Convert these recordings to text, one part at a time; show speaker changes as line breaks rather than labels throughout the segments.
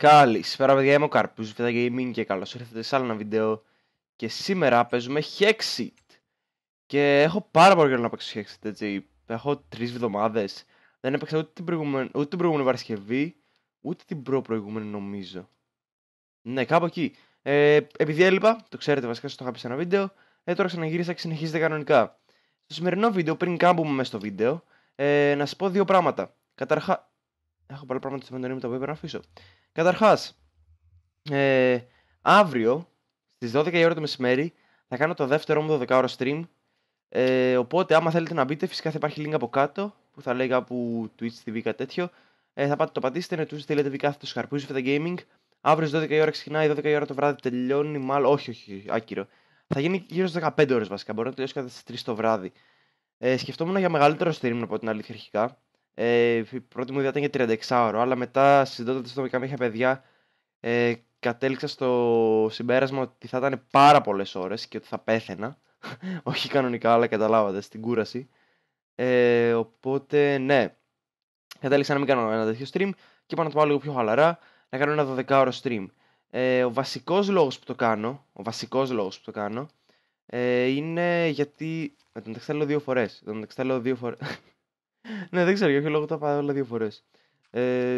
Καλησπέρα παιδιά, είμαι ο Καρπούς, Vita Gaming και καλώς ήρθατε σε άλλο ένα βίντεο Και σήμερα παίζουμε Hexit Και έχω πάρα πολύ καιρό να παίξω Hexit έτσι Έχω τρεις εβδομάδες Δεν έπαιξα ούτε την προηγούμενη, ούτε την προηγούμενη Παρασκευή Ούτε την προηγούμενη νομίζω Ναι, κάπου εκεί ε, Επειδή έλειπα, το ξέρετε βασικά το είχα πει σε ένα βίντεο ε, Τώρα ξαναγύρισα και συνεχίζετε κανονικά Στο σημερινό βίντεο, πριν κάμπουμε μέσα στο βίντεο ε, Να σας πω δύο πράγματα Καταρχά, Έχω πολλά πράγματα στο μου τα οποία πρέπει να αφήσω. Καταρχάς, ε, αύριο στις 12 η ώρα το μεσημέρι θα κάνω το δεύτερο μου 12 ώρα stream. Ε, οπότε άμα θέλετε να μπείτε φυσικά θα υπάρχει link από κάτω που θα λέει κάπου Twitch TV κάτι τέτοιο. Ε, θα πάτε το πατήσετε, είναι TV κάθετος σκαρπούζι φέτα gaming. Αύριο στις 12 η ώρα ξεκινάει, 12 η ώρα το βράδυ τελειώνει, μάλλον όχι, όχι, άκυρο. Θα γίνει γύρω στις 15 ώρες βασικά, μπορεί να τελειώσει κατά στις 3 το βράδυ. Ε, σκεφτόμουν για μεγαλύτερο stream από την αλήθεια αρχικά. Ε, η πρώτη μου ιδέα ήταν για 36 ώρο, αλλά μετά συζητώντας το με κάποια παιδιά, ε, κατέληξα στο συμπέρασμα ότι θα ήταν πάρα πολλές ώρες και ότι θα πέθαινα. Όχι κανονικά, αλλά καταλάβατε, στην κούραση. Ε, οπότε, ναι. Κατέληξα να μην κάνω ένα τέτοιο stream και είπα να το πάω λίγο πιο χαλαρά, να κάνω ένα 12 ώρο stream. Ε, ο βασικός λόγος που το κάνω, ο βασικός λόγος που το κάνω, ε, είναι γιατί... Με τον τεξέλω δύο φορές, τον τεξέλω δύο φορές ναι, δεν ξέρω για ποιο λόγο το πάω όλα δύο φορές. Ε,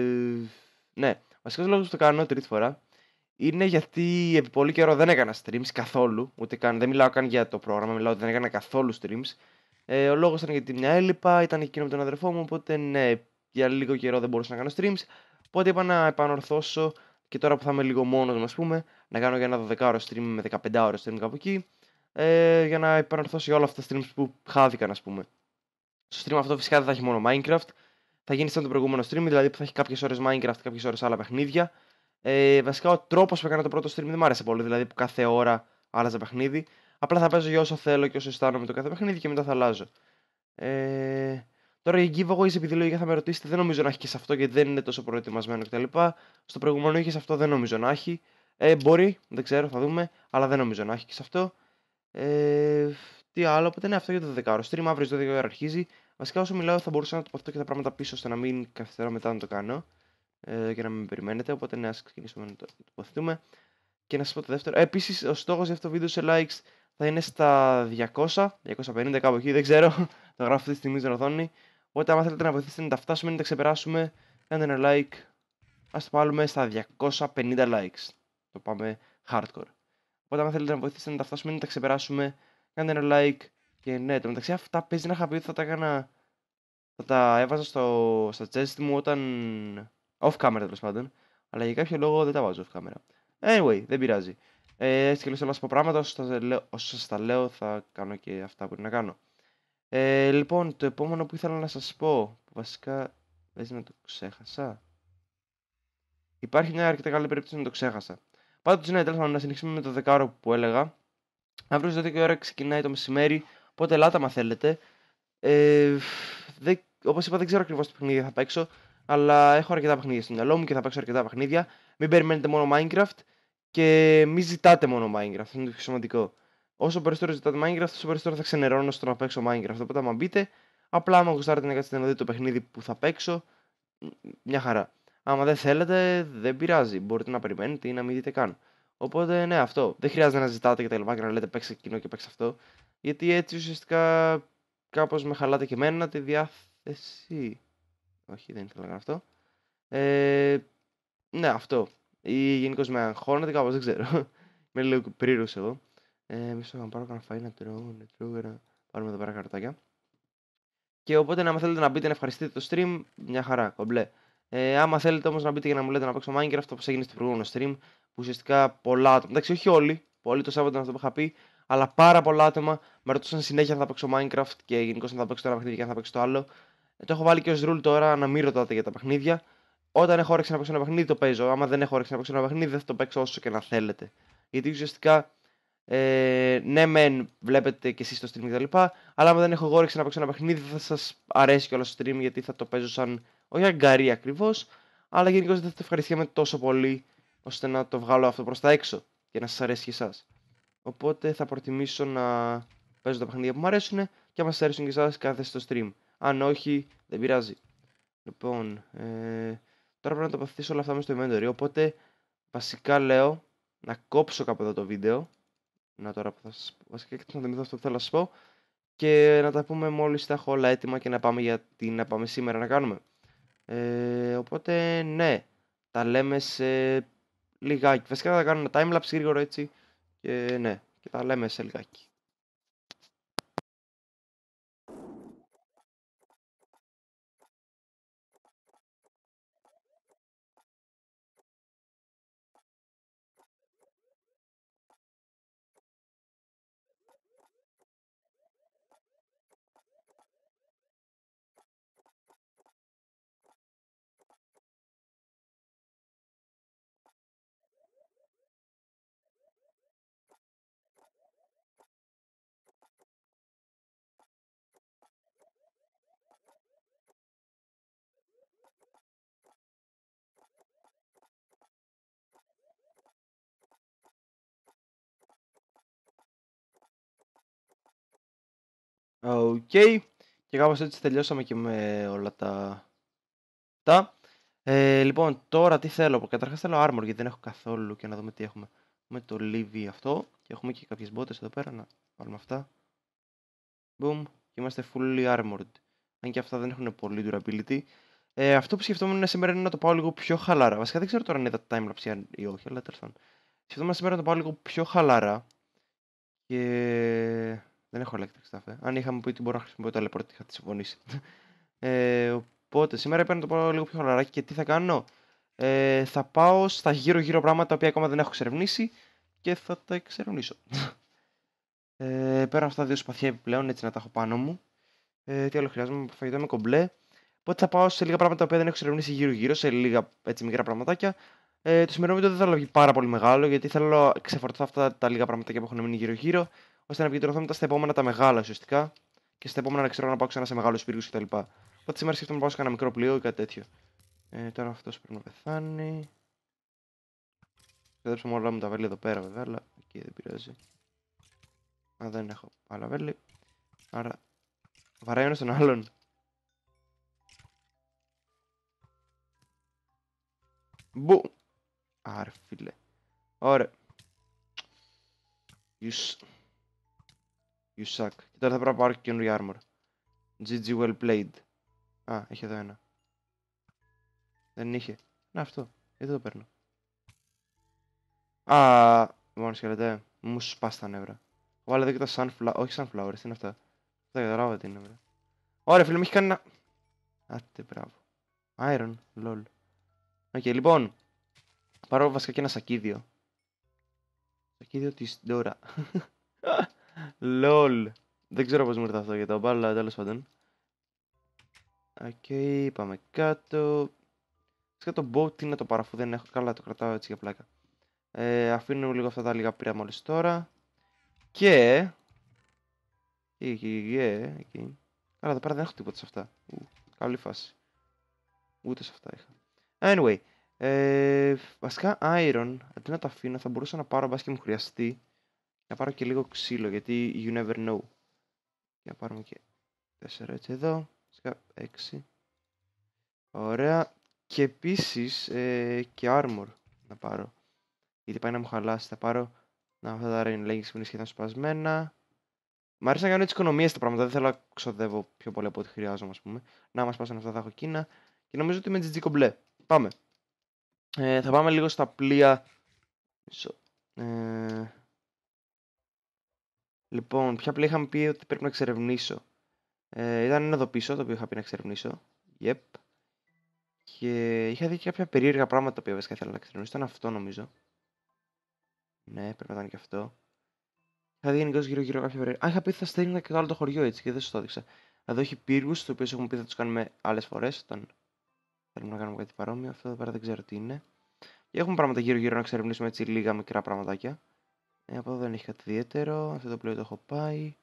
ναι, βασικός λόγος που το κάνω τρίτη φορά είναι γιατί επί πολύ καιρό δεν έκανα streams καθόλου. Ούτε καν, δεν μιλάω καν για το πρόγραμμα, μιλάω ότι δεν έκανα καθόλου streams. Ε, ο λόγος ήταν γιατί μια έλειπα, ήταν εκείνο με τον αδερφό μου, οπότε ναι, για λίγο καιρό δεν μπορούσα να κάνω streams. Οπότε είπα να επανορθώσω και τώρα που θα είμαι λίγο μόνος ας πούμε, να κάνω για ένα 12ωρο stream με 15ωρο stream κάπου εκεί, ε, για να επανορθώσω όλα αυτά τα streams που χάθηκαν, ας πούμε. Στο stream αυτό φυσικά δεν θα έχει μόνο Minecraft. Θα γίνει σαν το προηγούμενο stream, δηλαδή που θα έχει κάποιες ώρες Minecraft, κάποιες ώρες άλλα παιχνίδια. Ε, βασικά ο τρόπος που έκανα το πρώτο stream δεν μου άρεσε πολύ, δηλαδή που κάθε ώρα άλλαζα παιχνίδι. Απλά θα παίζω για όσο θέλω και όσο αισθάνομαι το κάθε παιχνίδι και μετά θα αλλάζω. Ε, τώρα για giveaways, επειδή λογικά θα με ρωτήσετε, δεν νομίζω να έχει και σε αυτό γιατί δεν είναι τόσο προετοιμασμένο κτλ. Στο προηγούμενο είχες σε αυτό, δεν νομίζω να έχει. Ε, μπορεί, δεν ξέρω, θα δούμε, αλλά δεν νομίζω να έχει και σε αυτό. Ε, τι άλλο, οπότε ναι, αυτό για το 12ωρο stream. Αύριο το 12 αρχίζει. Βασικά όσο μιλάω θα μπορούσα να το τοποθετώ και τα πράγματα πίσω ώστε να μην καθυστερώ μετά να το κάνω ε, και να μην περιμένετε. Οπότε ναι, α ξεκινήσουμε να το τοποθετούμε. Και να σας πω το δεύτερο. Ε, ο στόχος για αυτό το βίντεο σε likes θα είναι στα 200, 250 κάπου εκεί, δεν ξέρω. το γράφω αυτή τη στιγμή στην οθόνη. Οπότε άμα θέλετε να βοηθήσετε να τα φτάσουμε, να τα ξεπεράσουμε, κάντε ένα like. Ας το πάρουμε στα 250 likes. Το πάμε hardcore. Οπότε άμα θέλετε να βοηθήσετε να τα φτάσουμε, να τα ξεπεράσουμε, κάντε ένα like. Και ναι, το μεταξύ αυτά παίζει να είχα πει ότι θα τα έβαζα στο, στα chest μου όταν. off camera τέλος πάντων. Αλλά για κάποιο λόγο δεν τα βάζω off camera. Anyway, δεν πειράζει. Ε, έτσι και λέω να πράγματα. Όσο σας τα λέω, θα κάνω και αυτά που είναι να κάνω. Ε, λοιπόν, το επόμενο που ήθελα να σας πω, που βασικά παίζει να το ξέχασα. Υπάρχει μια αρκετά καλή περίπτωση να το ξέχασα. Πάντως, ναι, τέλος να συνεχίσουμε με το δεκάρο που έλεγα. Αύριο στις 12 ώρα ξεκινάει το μεσημέρι Οπότε ελάτε άμα θέλετε. Ε, όπως είπα δεν ξέρω ακριβώς τι παιχνίδια θα παίξω, αλλά έχω αρκετά παιχνίδια στο μυαλό μου και θα παίξω αρκετά παιχνίδια. Μην περιμένετε μόνο Minecraft και μην ζητάτε μόνο Minecraft, είναι το πιο σημαντικό. Όσο περισσότερο ζητάτε Minecraft, τόσο περισσότερο θα ξενερώνω στο να παίξω Minecraft. Οπότε άμα μπείτε, απλά άμα γουστάρετε να κάτσετε να δείτε το παιχνίδι που θα παίξω, μια χαρά. Άμα δεν θέλετε, δεν πειράζει. Μπορείτε να περιμένετε ή να μην δείτε καν. Οπότε ναι, αυτό. Δεν χρειάζεται να ζητάτε και τα λοιπά και να λέτε παίξε εκείνο και παίξε αυτό. Γιατί έτσι ουσιαστικά κάπως με χαλάτε και εμένα τη διάθεση. Όχι, δεν ήθελα να κάνω αυτό. Ε, ναι, αυτό. Ή γενικώς με αγχώνεται κάπως, δεν ξέρω. με λίγο πύρος εγώ. Ε, μισό να πάρω κανένα φαΐ να τρώω, να τρώω, να πάρουμε εδώ πέρα καρτάκια. Και οπότε, άμα θέλετε να μπείτε να ευχαριστείτε το stream, μια χαρά, κομπλέ. Ε, άμα θέλετε όμως να μπείτε και να μου λέτε να παίξω Minecraft, όπως έγινε στο προηγούμενο stream, που ουσιαστικά πολλά άτομα, εντάξει, όχι όλοι, πολλοί το Σάββατο αυτό που είχα πει, αλλά πάρα πολλά άτομα με ρωτούσαν συνέχεια αν θα παίξω Minecraft και γενικώς αν θα παίξω το ένα παιχνίδι και αν θα παίξω το άλλο. Ε, το έχω βάλει και ως rule τώρα να μην ρωτάτε για τα παιχνίδια. Όταν έχω όρεξη να παίξω ένα παιχνίδι, το παίζω. Άμα δεν έχω όρεξη να παίξω ένα παιχνίδι, δεν θα το παίξω όσο και να θέλετε. Γιατί ουσιαστικά, ε, ναι, μεν βλέπετε κι εσείς το stream κτλ. Αλλά άμα δεν έχω όρεξη να παίξω ένα παιχνίδι, θα σας αρέσει κιόλας το stream γιατί θα το παίζω σαν. Όχι αγκαρί ακριβώς, αλλά γενικώς δεν θα το ευχαριστήκαμε τόσο πολύ ώστε να το βγάλω αυτό προς τα έξω και να σας αρέσει κι εσάς. Οπότε θα προτιμήσω να παίζω τα παιχνίδια που μου αρέσουν και άμα σας αρέσουν και εσάς κάθε στο stream. Αν όχι, δεν πειράζει. Λοιπόν, ε, τώρα πρέπει να το όλα αυτά μέσα στο inventory, οπότε βασικά λέω να κόψω κάπου εδώ το βίντεο. Να τώρα που θα πω, βασικά και να θυμηθώ αυτό που θέλω να σας πω και να τα πούμε μόλις τα έχω όλα έτοιμα και να πάμε για τι να πάμε σήμερα να κάνουμε. Ε, οπότε ναι, τα λέμε σε λιγάκι. Βασικά θα κάνω ένα timelapse γρήγορο έτσι και ναι, και τα λέμε σε λιγάκι. Οκ. Και κάπως έτσι τελειώσαμε και με όλα τα... τα. Ε, λοιπόν, τώρα τι θέλω. Καταρχάς θέλω armor γιατί δεν έχω καθόλου και να δούμε τι έχουμε. Με το Livy αυτό και έχουμε και κάποιες μπότες εδώ πέρα. Να βάλουμε αυτά. Boom. Και είμαστε fully armored. Αν και αυτά δεν έχουν πολύ durability. Ε, αυτό που σκεφτόμουν σήμερα είναι να το πάω λίγο πιο χαλαρά. Βασικά δεν ξέρω τώρα αν είδα timelapse ή όχι, αλλά τέλος πάντων. Σκεφτόμουν σήμερα να το πάω λίγο πιο χαλαρά. Και δεν έχω electric staff. Ε. Αν είχαμε πει ότι μπορώ να χρησιμοποιώ το teleport, είχα τη συμφωνήσει. Ε, οπότε σήμερα πρέπει να το πάω λίγο πιο χαλαράκι και τι θα κάνω. Ε, θα πάω στα γύρω-γύρω πράγματα τα οποία ακόμα δεν έχω εξερευνήσει και θα τα εξερευνήσω. Ε, πέρα αυτά δύο σπαθιά επιπλέον, έτσι να τα έχω πάνω μου. Ε, τι άλλο χρειάζομαι, φαγητό με κομπλέ. Οπότε θα πάω σε λίγα πράγματα τα οποία δεν έχω εξερευνήσει γύρω-γύρω, σε λίγα έτσι μικρά πραγματάκια. Ε, το σημερινό βίντεο δεν θέλω πάρα πολύ μεγάλο, γιατί θέλω να ξεφορτωθώ αυτά τα λίγα πραγματάκια που έχουν μείνει γύρω-γύρω ώστε να επικεντρωθώ μετά στα επόμενα τα μεγάλα ουσιαστικά και στα επόμενα να ξέρω να πάω ξανά σε μεγάλους πύργους κτλ. Οπότε σήμερα σκέφτομαι να πάω σε ένα μικρό πλοίο ή κάτι τέτοιο. Ε, τώρα αυτός πρέπει να πεθάνει. σκέφτομαι όλα μου τα βέλη εδώ πέρα βέβαια, αλλά εκεί δεν πειράζει. Α, δεν έχω άλλα βέλη. Άρα βαράει ένας τον άλλον. Μπου! Άρε φίλε. Ωραία. You suck. Και τώρα θα πρέπει να πάρω και καινούργια armor. GG well played. Α, έχει εδώ ένα. Δεν είχε. Να αυτό. Εδώ το παίρνω. Α, μόνος σκελετέ. Μου σπάς τα νεύρα. Βάλε εδώ και τα sunflower. Όχι sunflower, τι είναι αυτά. Δεν καταλάβω τι είναι, Ωραία, φίλε, μου έχει κάνει ένα. Άτε, μπράβο. Iron, lol. Οκ, okay, λοιπόν. Πάρω βασικά και ένα σακίδιο. Σακίδιο της Ντόρα. Λολ. Δεν ξέρω πώς μου ήρθε αυτό για τα μπάλα, αλλά πάντων. Οκ, πάμε κάτω. Φυσικά το boat τι το παραφού δεν έχω καλά, το κρατάω έτσι για πλάκα. Ε, αφήνω λίγο αυτά τα λίγα πήρα μόλις τώρα. Και... Εκεί, εκεί, ε, εκεί. Καλά, εδώ πέρα δεν έχω τίποτα σε αυτά. Ου, καλή φάση. Ούτε σε αυτά είχα. Anyway, ε, βασικά iron, αντί να τα αφήνω, θα μπορούσα να πάρω μπας και μου χρειαστεί. Να πάρω και λίγο ξύλο, γιατί you never know. Και να πάρουμε και 4 έτσι εδώ. 6. Ωραία. Και επίσης ε, και armor να πάρω. Γιατί πάει να μου χαλάσει. Θα πάρω να αυτά τα rain legs που είναι σχεδόν σπασμένα. Μ' αρέσει να κάνω έτσι οικονομίες τα πράγματα. Δεν θέλω να ξοδεύω πιο πολύ από ό,τι χρειάζομαι, ας πούμε. Να μα πάσουν αυτά τα έχω εκείνα. Και νομίζω ότι με GG κομπλέ. Πάμε. Ε, θα πάμε λίγο στα πλοία. Ε, Λοιπόν, πια απλά είχαμε πει ότι πρέπει να εξερευνήσω. Ε, ήταν ένα εδώ πίσω το οποίο είχα πει να εξερευνήσω. Yep. Και είχα δει και κάποια περίεργα πράγματα τα οποία βέβαια ήθελα να εξερευνήσω. Ήταν αυτό νομίζω. Ναι, πρέπει να ήταν και αυτό. Είχα δει γενικώς γύρω-γύρω κάποια περίεργα. Α, είχα πει ότι θα στέλνει και το άλλο το χωριό έτσι και δεν σου το έδειξα. Εδώ έχει πύργους, του οποίου έχουμε πει θα τους κάνουμε άλλες φορές όταν θέλουμε να κάνουμε κάτι παρόμοιο. Αυτό εδώ πέρα δεν ξέρω τι είναι. Και έχουμε πράγματα γύρω-γύρω να εξερευνήσουμε έτσι λίγα μικρά πραγματάκια. Ε, από εδώ δεν έχει κάτι ιδιαίτερο. Αυτό το πλοίο το έχω πάει.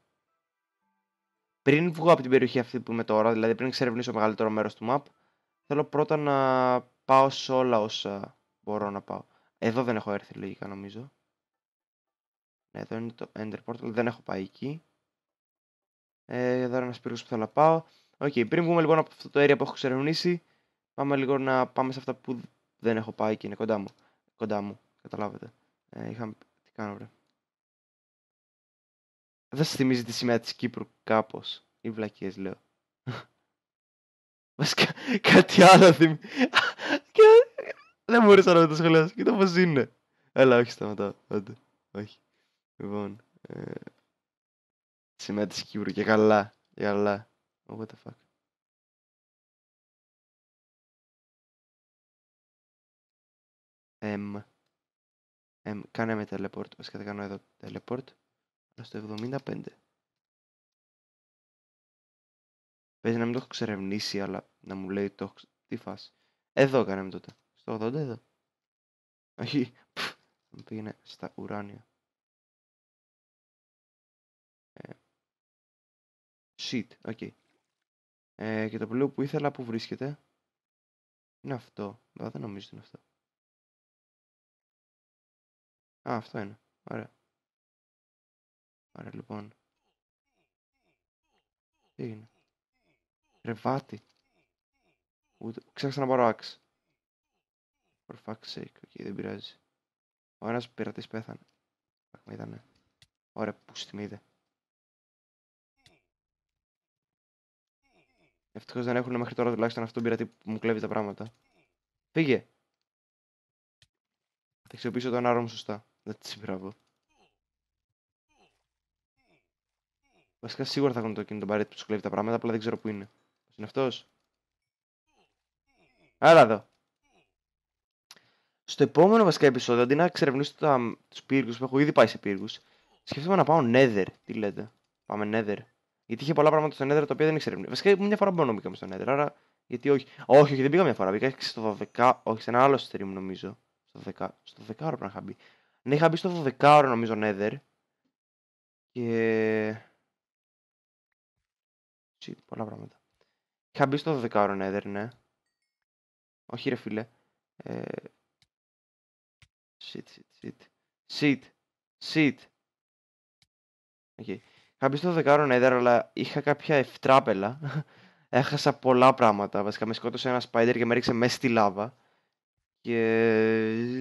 Πριν βγω από την περιοχή αυτή που είμαι τώρα, δηλαδή πριν εξερευνήσω μεγαλύτερο μέρος του map, θέλω πρώτα να πάω σε όλα όσα μπορώ να πάω. Εδώ δεν έχω έρθει λογικά νομίζω. Ναι, εδώ είναι το Ender Portal, δεν έχω πάει εκεί. Ε, εδώ είναι ένας πύργος που θέλω να πάω. Οκ, okay, πριν βγούμε λοιπόν από αυτό το area που έχω ξερευνήσει, πάμε λίγο να πάμε σε αυτά που δεν έχω πάει και είναι κοντά μου. Κοντά μου, καταλάβετε. Ε, Κάνω βρε. Δεν σας θυμίζει τη σημαία της Κύπρου κάπως. Οι βλακίες λέω. Βασικά κάτι άλλο θυμίζει. Δεν μπορούσα να το σχολιάσω. Κοίτα πώς είναι. Έλα, όχι σταματάω. Άντε. Όχι. Λοιπόν. Ε... Σημαία της Κύπρου και καλά. Και καλά. what the fuck. M. Ε, κάνε με teleport. Βασικά θα κάνω εδώ teleport. Αλλά στο 75. Παίζει να μην το έχω ξερευνήσει, αλλά να μου λέει το έχω... Τι φάση. Εδώ κάναμε τότε. Στο 80 εδώ. Όχι. Θα μου πήγαινε στα ουράνια.
Ε, shit. ok Ε, και το πλοίο που ήθελα που βρίσκεται. Είναι αυτό. δεν νομίζω ότι είναι αυτό. Α, αυτό είναι. Ωραία. Ωραία,
λοιπόν. Τι είναι. Ρεβάτι. Ούτε... Ξέχασα να πάρω άξ. For fuck's sake. Οκ, okay, δεν πειράζει. Ο ένας πειρατής πέθανε. Με ήτανε. Ωραία, που στιμίδε. Ευτυχώς δεν έχουν μέχρι τώρα τουλάχιστον αυτόν τον πειρατή που μου κλέβει τα πράγματα. Φύγε! Θα χρησιμοποιήσω τον άρωμο σωστά. Έτσι, μπράβο. Βασικά σίγουρα θα έχουν το κινητό μπαρέτ που σκλέβει κλέβει τα πράγματα, απλά δεν ξέρω πού είναι. Είναι αυτός. Άρα εδώ. Στο επόμενο βασικά επεισόδιο, αντί να εξερευνήσω του πύργου που έχω ήδη πάει σε πύργου, σκεφτόμουν να εξερευνησω τους πυργου που εχω ηδη παει σε πυργου σκέφτομαι να παω Nether. Τι λέτε. Πάμε Nether. Γιατί είχε πολλά πράγματα στο Nether τα οποία δεν εξερευνήσω. Βασικά μια φορά μόνο μπήκαμε στο Nether, άρα γιατί όχι. Όχι, όχι, δεν πήγα μια φορά. μπήκα στο 12, όχι σε ένα άλλο stream νομίζω. Στο 10, στο 10 ώρα πρέπει να είχα μπει. Ναι, είχα μπει στο 12 ωρο νομίζω Nether. Και... Τι, πολλά πράγματα. Είχα μπει στο 12 ωρο Nether, ναι. Όχι ρε φίλε. Ε... Shit, shit, shit. Shit, shit. Okay. Είχα μπει στο 12 ωρο Nether, αλλά είχα κάποια ευτράπελα. Έχασα πολλά πράγματα. Βασικά με σκότωσε ένα σπάιντερ και με ρίξε μέσα στη λάβα. Και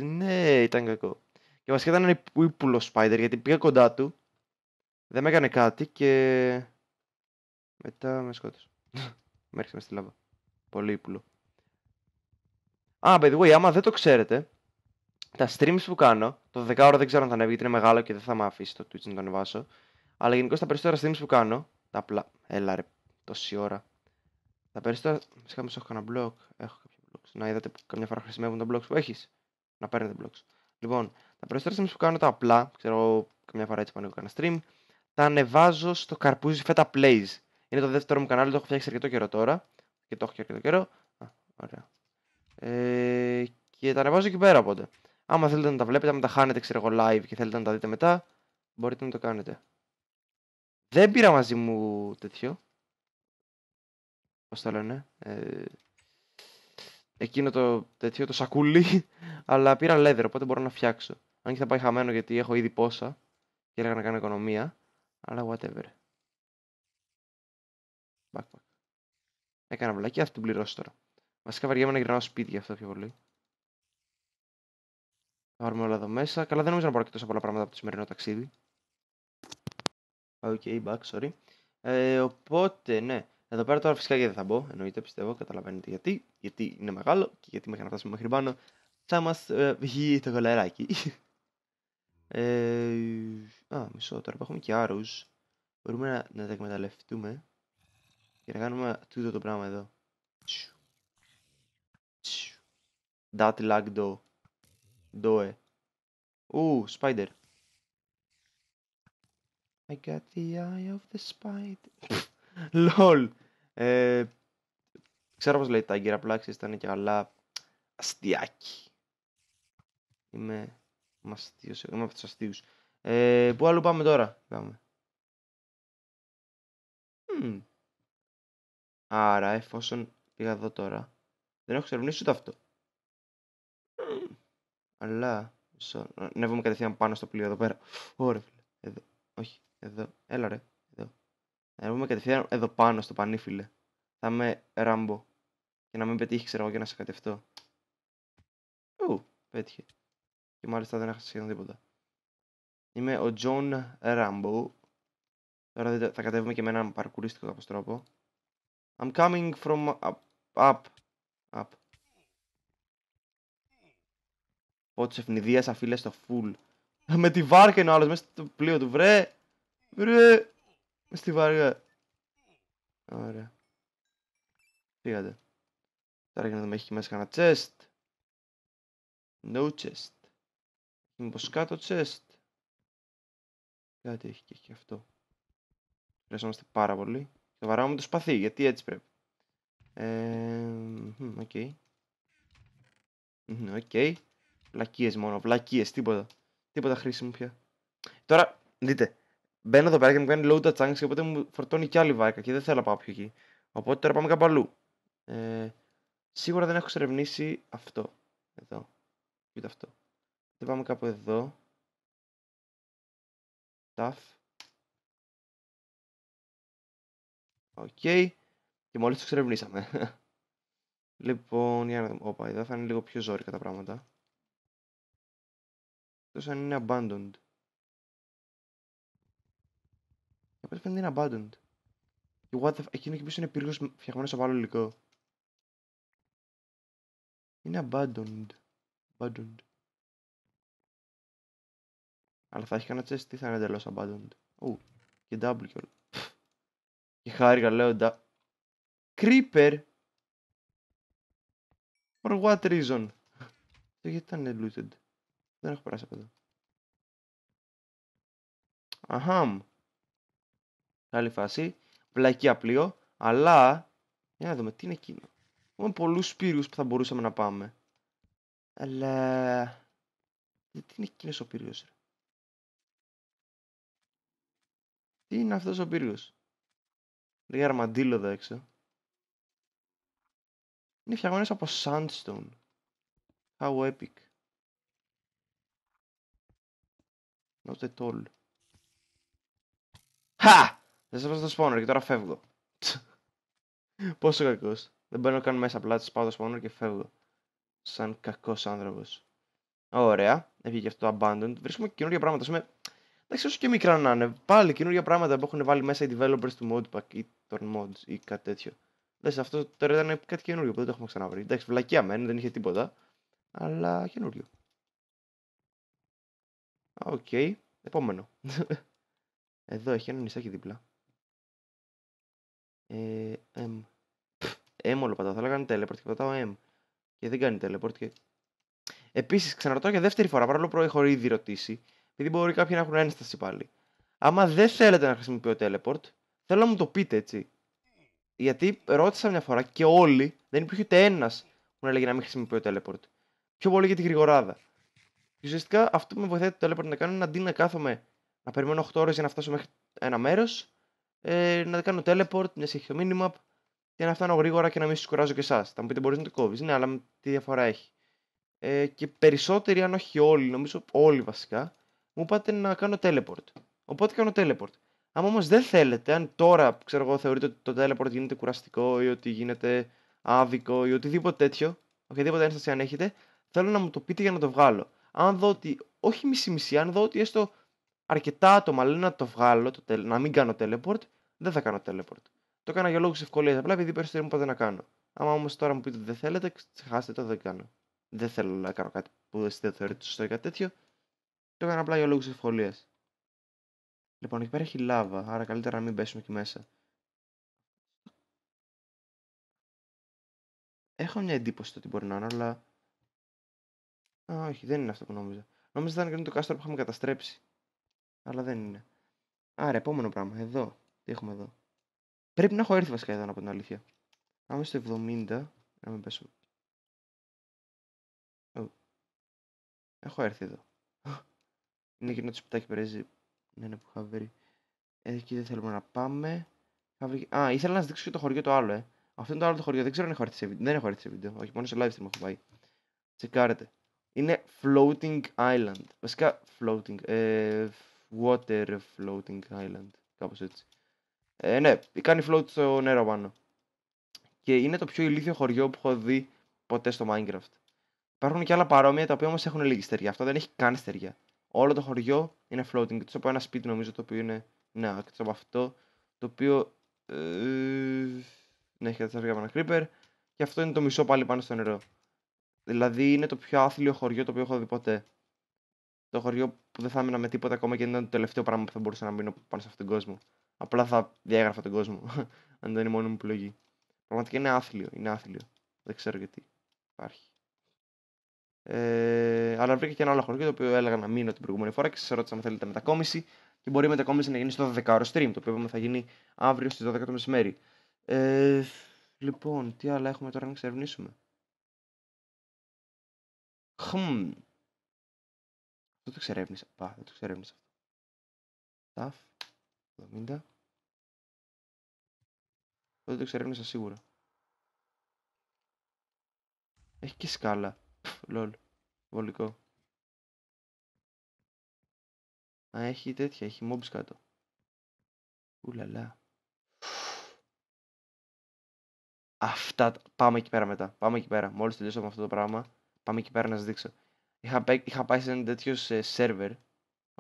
ναι, ήταν κακό. Και βασικά ήταν ένα ύπουλος Spider γιατί πήγα κοντά του, δεν με έκανε κάτι και μετά με σκότωσε. με έριξε στη λάβα. Πολύ ύπουλο. Α, ah, by the way, άμα δεν το ξέρετε, τα streams που κάνω, το 12 ώρα δεν ξέρω αν θα ανέβει γιατί είναι μεγάλο και δεν θα με αφήσει το Twitch να το ανεβάσω. Αλλά γενικώς τα περισσότερα streams που κάνω, τα απλά. Έλα ρε, τόση ώρα. Τα περισσότερα. Φυσικά μέσα έχω κανένα blog. Έχω κάποιο blogs. Να είδατε που καμιά φορά χρησιμεύουν τα blogs που έχεις. Να παίρνετε blogs. Λοιπόν, τα περισσότερα streams που κάνω τα απλά, ξέρω καμιά φορά έτσι πάνω κανένα stream, τα ανεβάζω στο καρπούζι Feta plays. Είναι το δεύτερο μου κανάλι, το έχω φτιάξει αρκετό καιρό τώρα. Και το έχω και αρκετό καιρό. Α, ωραία. Ε, και τα ανεβάζω εκεί πέρα οπότε. Άμα θέλετε να τα βλέπετε, άμα τα χάνετε, ξέρω εγώ live και θέλετε να τα δείτε μετά, μπορείτε να το κάνετε. Δεν πήρα μαζί μου τέτοιο. Πώς το λένε. Ε, εκείνο το τέτοιο, το σακούλι, αλλά πήρα leather, οπότε μπορώ να φτιάξω. Αν και θα πάει χαμένο γιατί έχω ήδη πόσα και έλεγα να κάνω οικονομία, αλλά whatever. Backpack. Έκανα βλακία, θα την πληρώσω τώρα. Βασικά βαριέμαι να γυρνάω σπίτι για αυτό πιο πολύ. Θα βάλουμε όλα εδώ μέσα. Καλά, δεν νομίζω να πάρω και τόσα πολλά πράγματα από το σημερινό ταξίδι. Οκ, okay, back, sorry. Ε, οπότε, ναι. Εδώ πέρα τώρα φυσικά γιατί δεν θα μπω, εννοείται πιστεύω, καταλαβαίνετε γιατί. Γιατί είναι μεγάλο και γιατί μέχρι να φτάσουμε μέχρι πάνω θα μας ε, το κολαέρακι ε, α, μισό τώρα που έχουμε και άρους μπορούμε να, να τα εκμεταλλευτούμε και να κάνουμε τούτο το πράγμα εδώ. That lag do. Doe. Ooh, spider. I got the eye of the spider. Λολ. Ε, ξέρω πώς λέει τα απλά, Πλάξης, ήταν και καλά αστιάκι. Είμαι, είμαι αστείος, είμαι από τους αστείους. Ε, πού άλλο πάμε τώρα. Πάμε. Mm. Άρα, εφόσον πήγα εδώ τώρα, δεν έχω ξερευνήσει ούτε αυτό. Mm. Αλλά, σο... κατευθείαν πάνω στο πλοίο εδώ πέρα. Ωραία, Εδώ. Όχι, εδώ. Έλα, ρε. Να βγούμε κατευθείαν εδώ πάνω στο πανίφιλε. Θα είμαι ράμπο. Και να μην πετύχει, ξέρω εγώ, και να σε κατευτώ. Ου, πέτυχε. Και μάλιστα δεν έχασα σχεδόν τίποτα. Είμαι ο Τζον Ράμπο. Τώρα θα κατέβουμε και με έναν παρκουρίστικο κάπως τρόπο. I'm coming from up. Up. up. Πότσο ευνηδίας αφήλε στο full. με τη βάρκα είναι ο άλλος μέσα στο πλοίο του. Βρε. Βρε. Στη βάρκα Ωραία. Φύγατε. Τώρα για να δούμε, έχει μέσα ένα chest. No chest. Μήπως κάτω chest. Κάτι έχει και έχει αυτό. Χρειαζόμαστε πάρα πολύ. Το βαράμε το σπαθί, γιατί έτσι πρέπει. Ε, οκ. Okay. Οκ. Βλακίες μόνο, βλακίες, τίποτα. Τίποτα χρήσιμο πια. Τώρα, δείτε. Μπαίνω εδώ πέρα και μου κάνει load τα chunks και οπότε μου φορτώνει κι άλλη βάρκα και δεν θέλω να πάω πιο εκεί. Οπότε τώρα πάμε κάπου αλλού. Ε, σίγουρα δεν έχω εξερευνήσει αυτό. Εδώ. Κοίτα αυτό. Δεν πάμε κάπου εδώ. Duff Οκ. Okay. Και μόλις το εξερευνήσαμε. λοιπόν, για να δούμε. Όπα, εδώ θα είναι λίγο πιο ζόρικα τα πράγματα. Αυτός αν είναι abandoned. Η οποία φαίνεται είναι abandoned. Και what the... εκείνο εκεί πίσω είναι πύργος φτιαγμένος από άλλο υλικό. Είναι abandoned. Abandoned. Αλλά θα έχει κανένα chest, τι θα είναι εντελώς abandoned. Ου, και W όλα. Και χάρηκα λέω τα. Creeper! For what reason? Το γιατί ήταν looted. Δεν έχω περάσει από εδώ. Αχαμ. Καλή φάση. Βλαϊκή απλείο. Αλλά. Για να δούμε τι είναι εκείνο. Έχουμε πολλούς πύριους που θα μπορούσαμε να πάμε. Αλλά. Τι είναι εκείνος ο πύριο, ρε. Τι είναι αυτός ο πύριο. Λέει αρμαντήλο εδώ έξω. Είναι φτιαγμένος από sandstone. How epic. Not at all. Ha! Δεν σα βάζω το spawner και τώρα φεύγω. Πόσο κακός. Δεν μπαίνω καν μέσα, απλά πάω το spawner και φεύγω. Σαν κακός άνθρωπος. Ωραία. Έβγαινε αυτό το abandoned. Βρίσκουμε καινούργια πράγματα. Σούμε... Εντάξει, όσο και μικρά να είναι. Πάλι καινούργια πράγματα που έχουν βάλει μέσα οι developers του modpack ή των mods ή κάτι τέτοιο. Δε αυτό τώρα ήταν κάτι καινούργιο που δεν το έχουμε ξαναβρει. Εντάξει, βλακία μένει, δεν είχε τίποτα. Αλλά καινούριο. Οκ. Επόμενο. Εδώ έχει ένα νησάκι δίπλα. Ε, M. M όλο πατάω. Θέλω να teleport και πατάω M. Και δεν κάνει teleport. Και... Επίσης, ξαναρωτάω για δεύτερη φορά, παρόλο που έχω ήδη ρωτήσει, επειδή μπορεί κάποιοι να έχουν ένσταση πάλι. Άμα δεν θέλετε να χρησιμοποιώ teleport, θέλω να μου το πείτε έτσι. Γιατί ρώτησα μια φορά και όλοι, δεν υπήρχε ούτε ένας που να έλεγε να μην χρησιμοποιώ teleport. Πιο πολύ για τη γρηγοράδα. Και ουσιαστικά αυτό που με βοηθάει το teleport να κάνω είναι αντί να κάθομαι να περιμένω 8 ώρες για να φτάσω μέχρι ένα μέρος, ε, να κάνω teleport, μια σε minimap για να φτάνω γρήγορα και να μην σα κουράζω και εσάς. Θα μου πείτε, μπορείς να το κόβεις. Ναι, αλλά τι διαφορά έχει. Ε, και περισσότεροι, αν όχι όλοι, νομίζω όλοι βασικά, μου πάτε να κάνω teleport. Οπότε κάνω teleport. Αν όμως δεν θέλετε, αν τώρα ξέρω εγώ θεωρείτε ότι το teleport γίνεται κουραστικό ή ότι γίνεται άδικο ή οτιδήποτε τέτοιο, οποιαδήποτε ένσταση αν έχετε, θέλω να μου το πείτε για να το βγάλω. Αν δω ότι, όχι μισή-μισή, αν δω ότι έστω αρκετά άτομα λένε να το βγάλω, το να μην κάνω teleport, δεν θα κάνω teleport. Το έκανα για λόγους ευκολίας, απλά επειδή περισσότερο μου είπατε να κάνω. Άμα όμως τώρα μου πείτε ότι δεν θέλετε, ξεχάστε το, δεν κάνω. Δεν θέλω να κάνω κάτι που δεν θεωρείτε σωστό ή κάτι τέτοιο. Το έκανα απλά για λόγους ευκολίας. Λοιπόν, εκεί πέρα έχει λάβα, άρα καλύτερα να μην πέσουμε εκεί μέσα. Έχω μια εντύπωση ότι μπορεί να είναι, αλλά. Α, όχι, δεν είναι αυτό που νόμιζα. Νόμιζα ήταν το κάστρο που είχαμε καταστρέψει αλλά δεν είναι. Άρα, επόμενο πράγμα. Εδώ. Τι έχουμε εδώ. Πρέπει να έχω έρθει βασικά εδώ, να πω την αλήθεια. Πάμε στο 70. Να μην πέσω. Έχω έρθει εδώ. Είναι εκείνο το σπιτάκι πρέζι. Ναι, ναι, που είχα βρει. Ε, εκεί δεν θέλουμε να πάμε. Α, ήθελα να σας δείξω και το χωριό το άλλο, ε. Αυτό είναι το άλλο το χωριό. Δεν ξέρω αν έχω έρθει σε βίντεο. Δεν έχω έρθει σε βίντεο. Όχι, μόνο σε live stream έχω πάει. Τσεκάρετε. Είναι floating island. Βασικά floating. Ε, water floating island. κάπως έτσι. Ε, ναι, κάνει float στο νερό πάνω. Και είναι το πιο ηλίθιο χωριό που έχω δει ποτέ στο Minecraft. Υπάρχουν και άλλα παρόμοια τα οποία όμως έχουν λίγη στεριά. Αυτό δεν έχει καν στεριά. Όλο το χωριό είναι floating. Τις από ένα σπίτι νομίζω το οποίο είναι. Ναι, εκτός από αυτό το οποίο. Ε, ναι, έχει καταστραφεί από ένα creeper. Και αυτό είναι το μισό πάλι πάνω στο νερό. Δηλαδή είναι το πιο άθλιο χωριό το οποίο έχω δει ποτέ το χωριό που δεν θα έμεινα με τίποτα ακόμα και δεν ήταν το τελευταίο πράγμα που θα μπορούσα να μείνω πάνω σε αυτόν τον κόσμο. Απλά θα διάγραφα τον κόσμο, αν δεν η μόνη μου επιλογή. Πραγματικά είναι άθλιο, είναι άθλιο. Δεν ξέρω γιατί υπάρχει. Ε, αλλά βρήκα και ένα άλλο χωριό το οποίο έλεγα να μείνω την προηγούμενη φορά και σας ρώτησα αν θέλετε μετακόμιση. Και μπορεί η μετακόμιση να γίνει στο 12 ώρο stream, το οποίο θα γίνει αύριο στις 12 το μεσημέρι. Ε, λοιπόν, τι άλλα έχουμε τώρα να εξερευνήσουμε. Χμ,
δεν το εξερεύνησα, Πα, δεν το εξερεύνησα αυτό. 70 70.
Δεν το εξερεύνησα σίγουρα. Έχει και σκάλα. Λολ. Βολικό.
Α, έχει τέτοια. Έχει μόμπις κάτω.
Ουλαλά. Αυτά. Πάμε εκεί πέρα μετά. Πάμε εκεί πέρα. Μόλις τελειώσαμε αυτό το πράγμα, πάμε εκεί πέρα να σας δείξω. Είχα, πάει, είχα πάει σε ένα τέτοιο σερβερ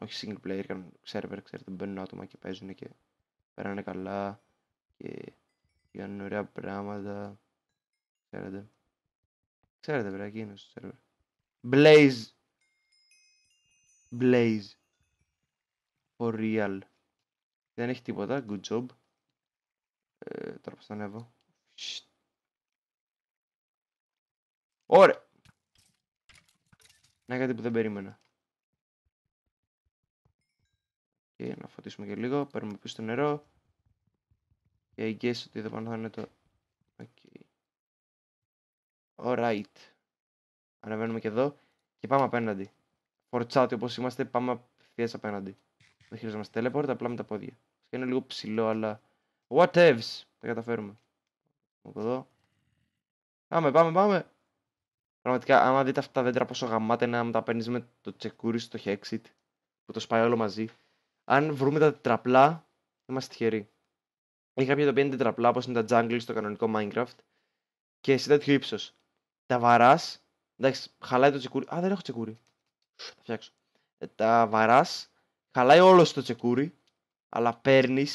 όχι single player, ήταν σερβερ, ξέρετε, μπαίνουν άτομα και παίζουν και περάνε καλά και κάνουν ωραία πράγματα. Ξέρετε. Ξέρετε, βέβαια, εκείνο το σερβερ. Blaze. Blaze. For real. Δεν έχει τίποτα, good job. Ε, τώρα πώ θα ανέβω. Ωραία να κάτι που δεν περίμενα. Και να φωτίσουμε και λίγο. Παίρνουμε πίσω το νερό. Και I guess ότι εδώ πάνω θα είναι το... Okay. Alright. Αναβαίνουμε και εδώ. Και πάμε απέναντι. Φορτσάτι όπως είμαστε πάμε απευθείας απέναντι. Δεν χρειαζόμαστε teleport, απλά με τα πόδια. Και είναι λίγο ψηλό, αλλά... What Τα καταφέρουμε. Από εδώ. Πάμε, πάμε, πάμε! Πραγματικά, άμα δείτε αυτά τα δέντρα πόσο γαμάτα είναι, άμα τα παίρνεις με το τσεκούρι στο Hexit, που το σπάει όλο μαζί. Αν βρούμε τα τετραπλά, είμαστε τυχεροί. Έχει κάποια τα οποία είναι τετραπλά, όπως είναι τα jungle στο κανονικό Minecraft, και σε τέτοιο ύψος. Τα βαράς, εντάξει, χαλάει το τσεκούρι. Α, δεν έχω τσεκούρι. Θα φτιάξω. Ε, τα βαράς, χαλάει όλος το τσεκούρι, αλλά παίρνεις.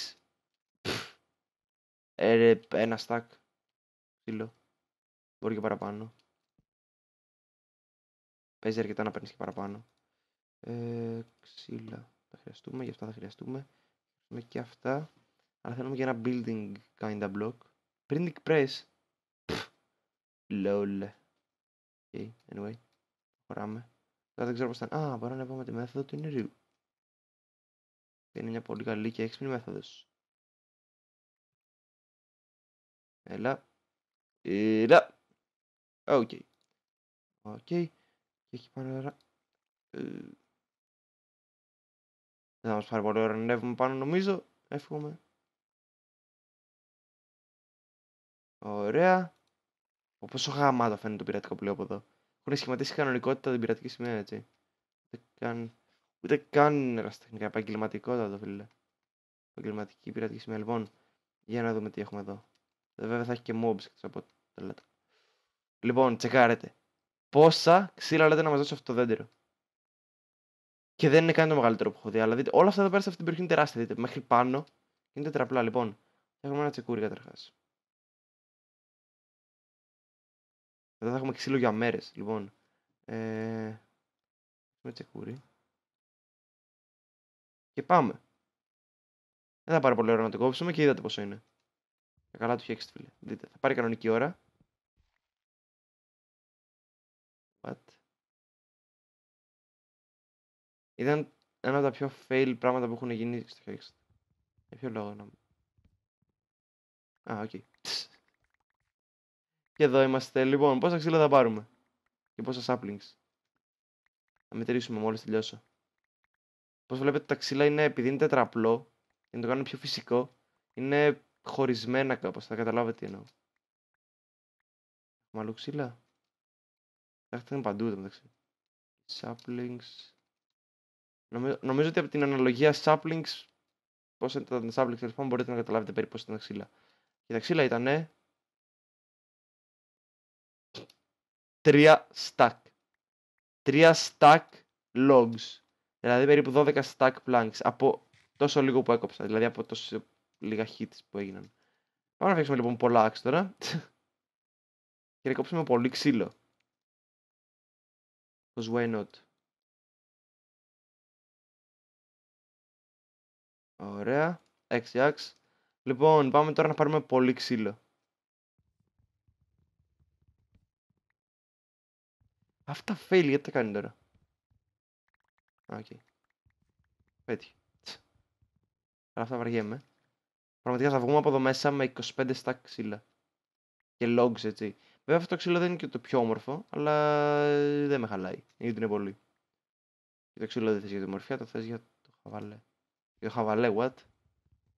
Ε, ένα stack. Φίλο. Μπορεί και παραπάνω. Παίζει αρκετά να παίρνεις και παραπάνω. Ε, ξύλα. Θα χρειαστούμε, γι' αυτά θα χρειαστούμε. Με και αυτά. Αλλά θέλουμε και ένα building kind of block. Printing press. Λόλ. Lol. Okay, anyway. χωράμε Τώρα δεν ξέρω πώς θα... Α, μπορώ να πάμε με τη μέθοδο του νερού. Είναι μια πολύ καλή και έξυπνη μέθοδος.
Έλα. Έλα.
Οκ. Okay. Οκ. Okay. Εκεί δεν θα μας πάρει πολύ ώρα να ανέβουμε πάνω νομίζω. Εύχομαι. Ωραία. Ο πόσο γαμάτο φαίνεται το πειρατικό πλοίο από εδώ. Έχουν σχηματίσει κανονικότητα την πειρατική σημαία έτσι. Ούτε καν, ούτε καν ερασιτεχνικά επαγγελματικότητα το φίλε. Επαγγελματική πειρατική σημαία. Λοιπόν, για να δούμε τι έχουμε εδώ. Ε, βέβαια θα έχει και mobs από τα Λοιπόν, τσεκάρετε πόσα ξύλα λέτε να μας δώσει αυτό το δέντρο. Και δεν είναι καν το μεγαλύτερο που έχω δει. Αλλά δείτε, όλα αυτά εδώ πέρα σε αυτή την περιοχή είναι τεράστια. Δείτε, μέχρι πάνω είναι τετραπλά. Λοιπόν, έχουμε ένα τσεκούρι καταρχάς. Εδώ θα έχουμε ξύλο για μέρες. Λοιπόν, ε... με τσεκούρι. Και πάμε. Δεν θα πάρει πολύ ώρα να το κόψουμε και είδατε πόσο είναι. καλά του φίλε. Δείτε, θα πάρει κανονική ώρα. What? Ήταν ένα από τα πιο fail πράγματα που έχουν γίνει στο Hexed. Για ποιο λόγο να Α, οκ. Και εδώ είμαστε. Λοιπόν, πόσα ξύλα θα πάρουμε. Και πόσα saplings. Θα μετρήσουμε μόλις τελειώσω. Πώς βλέπετε τα ξύλα είναι, επειδή είναι τετραπλό, για να το κάνουν πιο φυσικό, είναι χωρισμένα κάπως. Θα καταλάβετε τι εννοώ. Μαλού ξύλα. Αυτά είναι παντού από την αναλογία μεταξύ. Saplings. Νομίζω, νομίζω, ότι από την αναλογία saplings, πώς ήταν τα saplings, λοιπόν, μπορείτε να καταλάβετε περίπου πώς ήταν τα ξύλα. Και τα ξύλα ήταν. 3 stack. 3 stack logs. Δηλαδή περίπου 12 stack planks από τόσο λίγο που έκοψα. Δηλαδή από τόσο λίγα hits που έγιναν. Πάμε να φτιάξουμε λοιπόν πολλά axe τώρα. και να κόψουμε πολύ ξύλο. Because why not?
Ωραία. 6
αξ. Λοιπόν, πάμε τώρα να πάρουμε πολύ ξύλο. Αυτά fail, γιατί τα κάνει τώρα. Οκ. Okay. Πέτυχε. Αλλά αυτά βαριέμαι. Πραγματικά θα βγούμε από εδώ μέσα με 25 στα ξύλα. Και logs, έτσι. Βέβαια αυτό το ξύλο δεν είναι και το πιο όμορφο, αλλά ε, δεν με χαλάει. Γιατί είναι πολύ. Και το ξύλο δεν θες για τη μορφιά, το θες για το χαβαλέ. Για το χαβαλέ, what?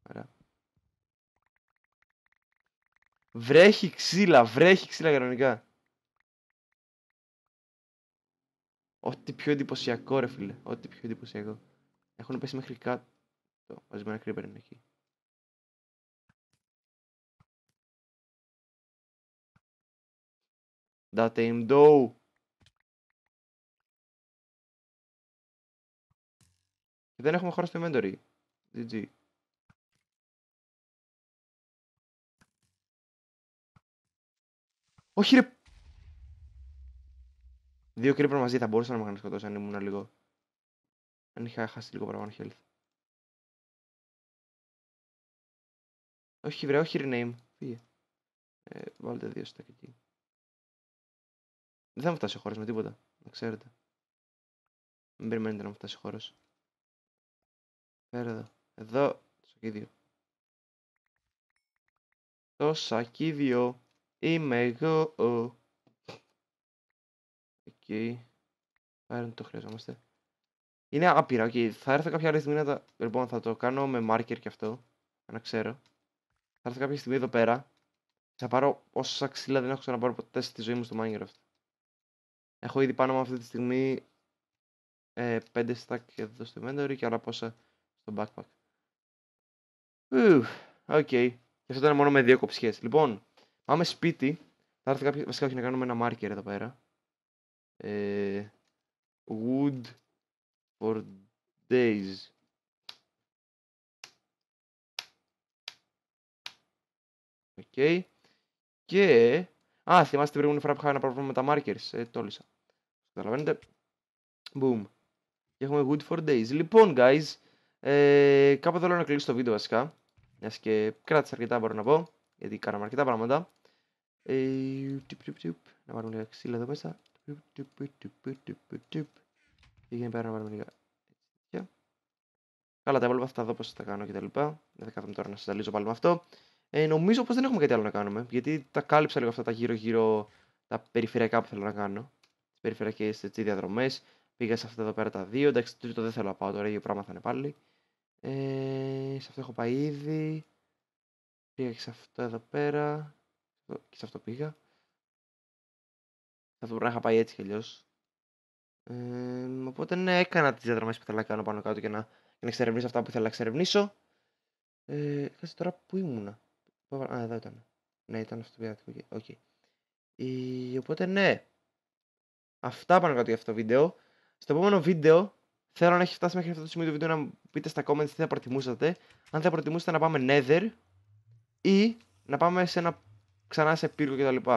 Ωραία. Βρέχει ξύλα, βρέχει ξύλα κανονικά. Ό,τι πιο εντυπωσιακό ρε φίλε, ό,τι πιο εντυπωσιακό. Έχουν πέσει μέχρι κάτω. Ορισμένα κρύπερ είναι εκεί.
Date im dou. Και δεν έχουμε χώρο στο inventory. GG.
Όχι ρε! Δύο creeper μαζί θα μπορούσα να με είχαν σκοτώσει αν ήμουν λίγο. Αν είχα χάσει λίγο παραπάνω health.
Όχι βρε, όχι rename. Φύγε. Ε, βάλτε δύο stack εκεί. Δεν θα μου φτάσει ο χώρος με τίποτα. Να ξέρετε.
Μην περιμένετε να μου φτάσει ο χώρος. Πέρα εδώ. Εδώ το σακίδιο. Το σακίδιο είμαι εγώ. Εκεί. Άρα το χρειαζόμαστε. Είναι άπειρα, οκ. Θα έρθω κάποια άλλη στιγμή να τα... Λοιπόν, θα το κάνω με marker κι αυτό. Να ξέρω. Θα έρθω κάποια στιγμή εδώ πέρα. Θα πάρω όσα ξύλα δεν έχω ξαναπάρω ποτέ στη ζωή μου στο Minecraft. Έχω ήδη πάνω μου αυτή τη στιγμή ε, 5 stack εδώ στο inventory και άλλα πόσα στο backpack. Οκ. Και αυτό ήταν μόνο με δύο κοψιές. Λοιπόν, πάμε σπίτι. Θα έρθει κάποιο... Βασικά όχι να κάνουμε ένα marker εδώ πέρα. Ε, wood for days. Οκ. Okay. Και... Α, θυμάστε την προηγούμενη φορά που είχα ένα πρόβλημα με τα markers. Ε, τόλισα. Καταλαβαίνετε. Boom. Και έχουμε good for days. Λοιπόν, guys, ε, κάπου θέλω να κλείσω το βίντεο βασικά. Μιας και κράτησα αρκετά, μπορώ να πω. Γιατί κάναμε αρκετά πράγματα. Ε, τυπ, τυπ, τυπ. Να πάρουμε λίγα ξύλα εδώ μέσα. Και τυπ, πέρα να πάρουμε λίγα. Καλά, τα υπόλοιπα αυτά τα δω πώς θα τα κάνω και τα λοιπά Δεν θα κάθομαι τώρα να συνταλίζω πάλι με αυτό. Ε, νομίζω πως δεν έχουμε κάτι άλλο να κάνουμε. Γιατί τα κάλυψα λίγο αυτά τα γύρω-γύρω, τα περιφερειακά που θέλω να κάνω περιφερειακές διαδρομές. Πήγα σε αυτά εδώ πέρα τα δύο. Εντάξει, το τρίτο δεν θέλω να πάω τώρα, ίδιο πράγμα θα είναι πάλι. Ε, σε αυτό έχω πάει ήδη. Πήγα και σε αυτό εδώ πέρα. Και σε αυτό πήγα. Θα το να είχα πάει έτσι κι αλλιώς. Ε, οπότε ναι, έκανα τις διαδρομές που ήθελα να κάνω πάνω κάτω και να, να εξερευνήσω αυτά που ήθελα να εξερευνήσω. Ε, κάτσε τώρα που ήμουνα. Α, εδώ ήταν. Ναι, ήταν αυτό το πειρατικό. Ε, οπότε ναι, Αυτά πάνω κάτω για αυτό το βίντεο. Στο επόμενο βίντεο θέλω να έχει φτάσει μέχρι αυτό το σημείο του βίντεο να μου πείτε στα comments τι θα προτιμούσατε. Αν θα προτιμούσατε να πάμε nether ή να πάμε σε ένα, ξανά σε πύργο κτλ.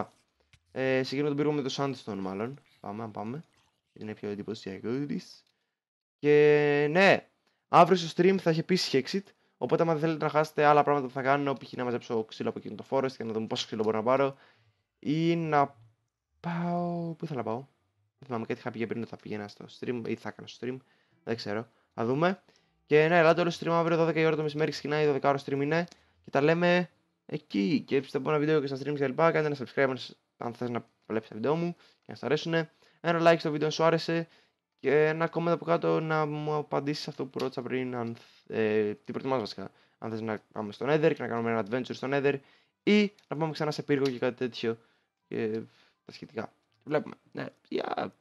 Ε, συγκρίνω τον πύργο με το sandstone μάλλον. Πάμε, αν πάμε. Είναι πιο εντυπωσιακό Και ναι, αύριο στο stream θα έχει επίσης exit. Οπότε, αν θέλετε να χάσετε άλλα πράγματα που θα κάνω, π.χ. να μαζέψω ξύλο από εκείνο το forest και να δούμε πόσο ξύλο μπορώ να πάρω, ή να πάω. Πού ήθελα να πάω θυμάμαι κάτι είχα πει πριν ότι θα πήγαινα στο stream ή θα έκανα στο stream. Δεν ξέρω. Θα δούμε. Και ναι, ελάτε όλο stream αύριο 12 η ώρα το μεσημέρι ξεκινάει 12 ώρα stream είναι. Και τα λέμε εκεί. Και έτσι θα πω ένα βίντεο και στα stream λοιπά Κάντε ένα subscribe αν θες να βλέπεις τα βίντεο μου και να σας αρέσουν. Ένα like στο βίντεο αν σου άρεσε. Και ένα comment από κάτω να μου απαντήσεις αυτό που ρώτησα πριν. Αν, ε, τι προτιμάς βασικά. Αν θες να πάμε στο Nether και να κάνουμε ένα adventure στο Nether. Ή να πάμε ξανά σε πύργο και κάτι τέτοιο. Και τα σχετικά. Bleib Na, ja,